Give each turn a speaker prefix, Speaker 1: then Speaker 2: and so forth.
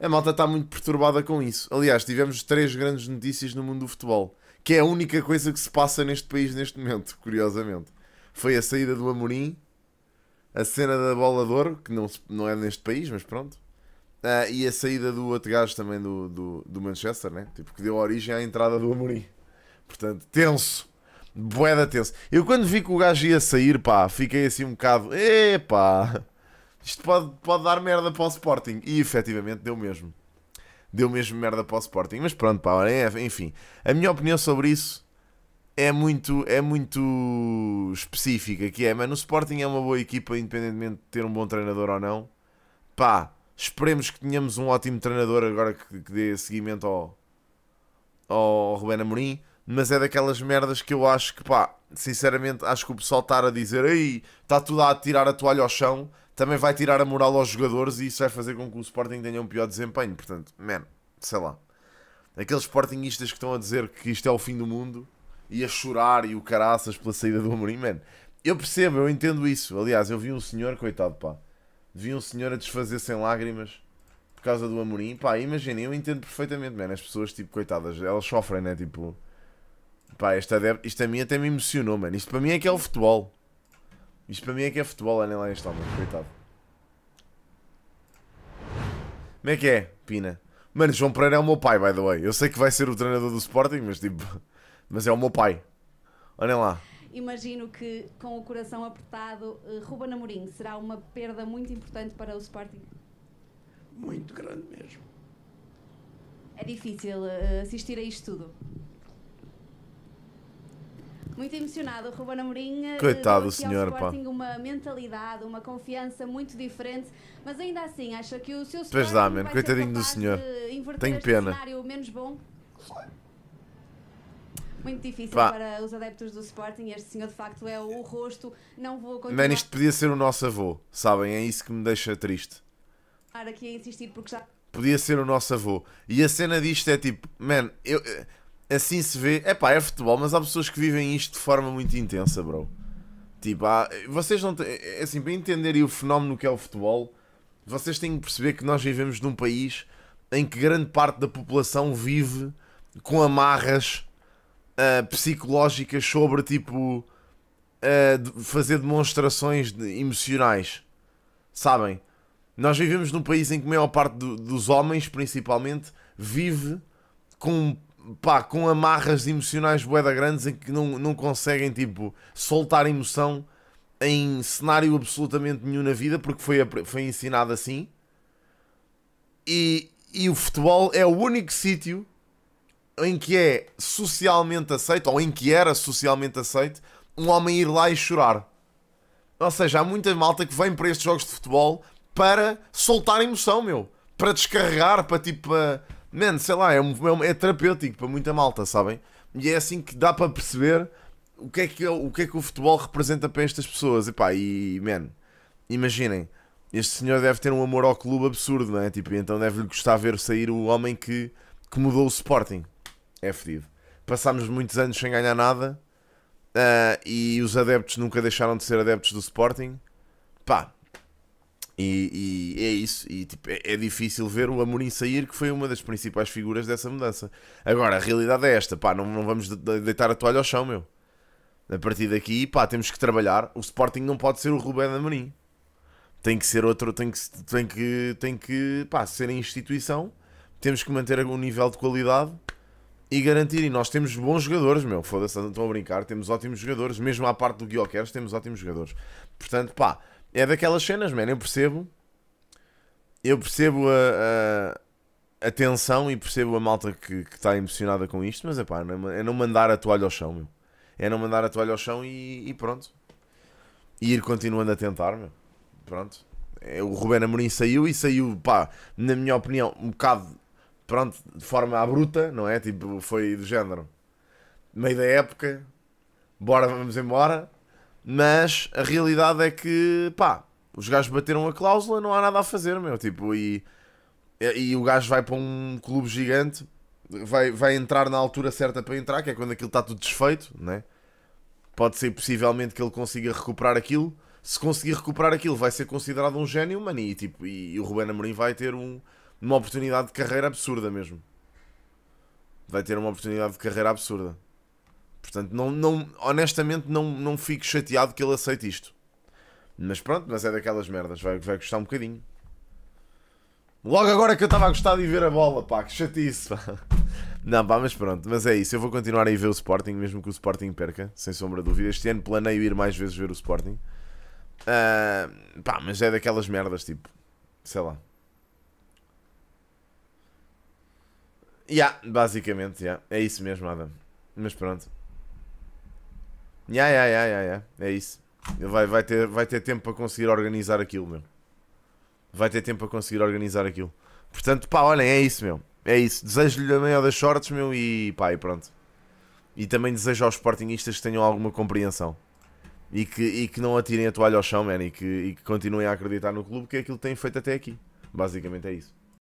Speaker 1: a malta está muito perturbada com isso. Aliás, tivemos três grandes notícias no mundo do futebol, que é a única coisa que se passa neste país neste momento, curiosamente. Foi a saída do Amorim, a cena da bola de ouro, que não, não é neste país, mas pronto. Uh, e a saída do outro gajo também do, do, do, Manchester, né? Tipo, que deu origem à entrada do Amorim. Portanto, tenso. Boeda tenso. Eu quando vi que o gajo ia sair, pá, fiquei assim um bocado... Epá! Isto pode, pode dar merda para o Sporting. E efetivamente deu mesmo. Deu mesmo merda para o Sporting. Mas pronto, pá, é, enfim. A minha opinião sobre isso é muito, é muito específica. Que é, mano, o Sporting é uma boa equipa, independentemente de ter um bom treinador ou não. Pá, esperemos que tenhamos um ótimo treinador agora que, que dê seguimento ao, ao Rubén Amorim mas é daquelas merdas que eu acho que, pá, sinceramente, acho que o pessoal estar a dizer, ei, está tudo a tirar a toalha ao chão, também vai tirar a moral aos jogadores e isso vai fazer com que o Sporting tenha um pior desempenho. Portanto, man, sei lá. Aqueles Sportingistas que estão a dizer que isto é o fim do mundo e a chorar e o caraças pela saída do Amorim, man, eu percebo, eu entendo isso. Aliás, eu vi um senhor, coitado, pá, vi um senhor a desfazer-se lágrimas por causa do Amorim, pá, imagina, eu entendo perfeitamente, man, as pessoas, tipo, coitadas, elas sofrem, né, tipo, pá, este adepto, isto a mim até me emocionou, mano. Isto para mim é que é o futebol. Isto para mim é que é futebol, nem lá este homem, coitado. Como é que é, Pina? Mano, João Pereira é o meu pai, by the way. Eu sei que vai ser o treinador do Sporting, mas tipo. Mas é o meu pai. Olhem lá.
Speaker 2: Imagino que, com o coração apertado, eh, Ruben Namorim será uma perda muito importante para o Sporting. Muito
Speaker 1: grande mesmo.
Speaker 2: É difícil eh, assistir a isto tudo. Muito emocionado, o Ruben Amorim. Eh, Coitado do senhor, pá. uma mentalidade, uma confiança muito diferente, mas ainda assim, acha que o seu Pois dá, mano, coitadinho do senhor. Tenho pena. menos bom? Muito difícil pá. para os adeptos do Sporting, este senhor de facto é o rosto, não vou continuar... Man, isto
Speaker 1: podia ser o nosso avô, sabem, é isso que me deixa triste.
Speaker 2: Aqui a insistir porque já...
Speaker 1: Podia ser o nosso avô. E a cena disto é tipo, man, eu eh, assim se vê. É pá, é futebol, mas há pessoas que vivem isto de forma muito intensa, bro. Tipo, há, vocês não têm. É, é assim, para entenderem o fenómeno que é o futebol, vocês têm que perceber que nós vivemos num país em que grande parte da população vive com amarras uh, psicológicas sobre, tipo, uh, de fazer demonstrações de, emocionais. Sabem? Nós vivemos num país em que a maior parte do, dos homens, principalmente, vive com pá, com amarras emocionais boeda grandes em que não, não conseguem, tipo, soltar emoção em cenário absolutamente nenhum na vida, porque foi, foi ensinado assim. E, e o futebol é o único sítio em que é socialmente aceito, ou em que era socialmente aceito, um homem ir lá e chorar. Ou seja, há muita malta que vem para estes jogos de futebol para soltar emoção, meu. Para descarregar, para tipo. Para, Man, sei lá, é, é, um, é, terapêutico para muita malta, sabem? E é assim que dá para perceber o que é que, é o, que, é que o futebol representa para estas pessoas. E pá, e, man, imaginem, este senhor deve ter um amor ao clube absurdo, não é? Tipo, então deve-lhe gostar ver sair o homem que, que mudou o Sporting. É fedido. Passámos muitos anos sem ganhar nada uh, e os adeptos nunca deixaram de ser adeptos do Sporting. Pá, e, e, é isso, e tipo, é, é difícil ver o Amorim sair, que foi uma das principais figuras dessa mudança. Agora, a realidade é esta, pá, não, não vamos deitar a toalha ao chão, meu. A partir daqui, pá, temos que trabalhar. O Sporting não pode ser o Rubén Amorim. Tem que ser outro, tem que, tem que, tem que pá, ser a instituição. Temos que manter algum nível de qualidade e garantir. E nós temos bons jogadores, meu. Foda-se, não estão a brincar. Temos ótimos jogadores. Mesmo à parte do guilherme temos ótimos jogadores. Portanto, pá, é daquelas cenas, mano. Eu percebo. Eu percebo a, a, a, tensão e percebo a malta que está emocionada com isto, mas é pá, é não mandar a toalha ao chão, meu. É não mandar a toalha ao chão e, e pronto. E ir continuando a tentar, meu. Pronto. É, o Rubén Amorim saiu e saiu, pá, na minha opinião, um bocado, pronto, de forma abrupta, não é? Tipo, foi do género. Meio da época, bora, vamos embora mas a realidade é que, pá, os gajos bateram a cláusula, não há nada a fazer, meu. Tipo, e, e o gajo vai para um clube gigante, vai, vai entrar na altura certa para entrar, que é quando aquilo está tudo desfeito, né? Pode ser possivelmente que ele consiga recuperar aquilo. Se conseguir recuperar aquilo, vai ser considerado um gênio, mano. E, tipo, e, e o Ruben Amorim vai ter um, uma oportunidade de carreira absurda mesmo. Vai ter uma oportunidade de carreira absurda. Portanto, não, não, honestamente, não, não fico chateado que ele aceite isto. Mas pronto, mas é daquelas merdas, vai, vai custar um bocadinho. Logo agora que eu estava a gostar de ver a bola, pá, que chatice, pá. Não, pá, mas pronto, mas é isso. Eu vou continuar a ir ver o Sporting, mesmo que o Sporting perca, sem sombra de dúvida. Este ano planeio ir mais vezes ver o Sporting. Uh, pá, mas é daquelas merdas, tipo, sei lá. Ya, yeah, basicamente, yeah. é isso mesmo, Adam. Mas pronto. Ya, ya, ya, ya, É isso. Vai, vai, ter, vai ter tempo para conseguir organizar aquilo, meu. Vai ter tempo para conseguir organizar aquilo. Portanto, pá, olhem, é isso, meu. É isso. Desejo-lhe a maior das sortes, meu, e pá, e pronto. E também desejo aos Sportingistas que tenham alguma compreensão. E que, e que não atirem a toalha ao chão, man, e que, e que continuem a acreditar no clube, que é aquilo que têm feito até aqui. Basicamente é isso.